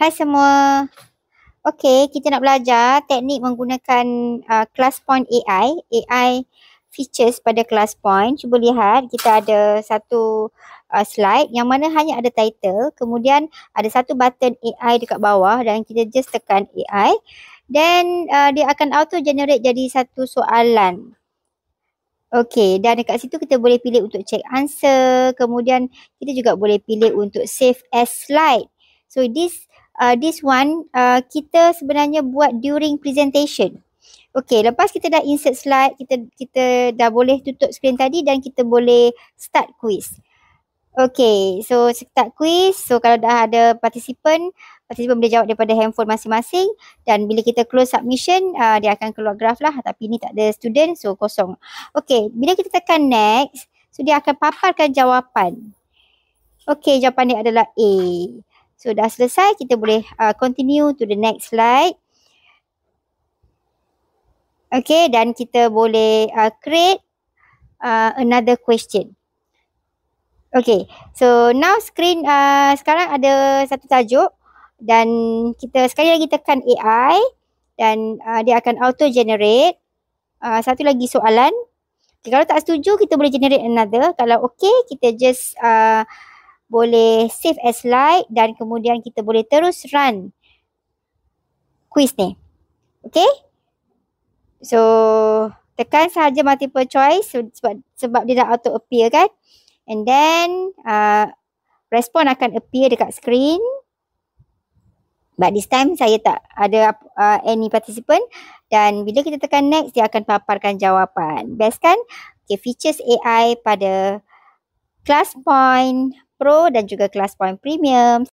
Hai semua. Okay, kita nak belajar teknik menggunakan uh, class point AI. AI features pada class point. Cuba lihat, kita ada satu uh, slide yang mana hanya ada title. Kemudian ada satu button AI dekat bawah dan kita just tekan AI. Then uh, dia akan auto-generate jadi satu soalan. Okay, dan dekat situ kita boleh pilih untuk check answer. Kemudian kita juga boleh pilih untuk save as slide. So this uh, this one uh, kita sebenarnya buat during presentation. Okay, lepas kita dah insert slide, kita kita dah boleh tutup screen tadi dan kita boleh start quiz. Okay, so start quiz. So kalau dah ada participant, participant boleh jawab daripada handphone masing-masing dan bila kita close submission, uh, dia akan keluar graf lah tapi ni tak ada student, so kosong. Okay, bila kita tekan next, so dia akan paparkan jawapan. Okay, jawapan dia adalah A. So dah selesai kita boleh uh, continue to the next slide. Okay dan kita boleh uh, create uh, another question. Okay so now screen uh, sekarang ada satu tajuk dan kita sekali lagi tekan AI dan uh, dia akan auto generate uh, satu lagi soalan. Okay, kalau tak setuju kita boleh generate another. Kalau okay kita just uh, boleh save as slide dan kemudian kita boleh terus run quiz ni. Okay. So tekan sahaja multiple choice sebab, sebab dia dah auto appear kan. And then uh, respon akan appear dekat screen. But this time saya tak ada uh, any participant. Dan bila kita tekan next dia akan paparkan jawapan. Best kan? Okay features AI pada class point Pro dan juga kelas Point Premium.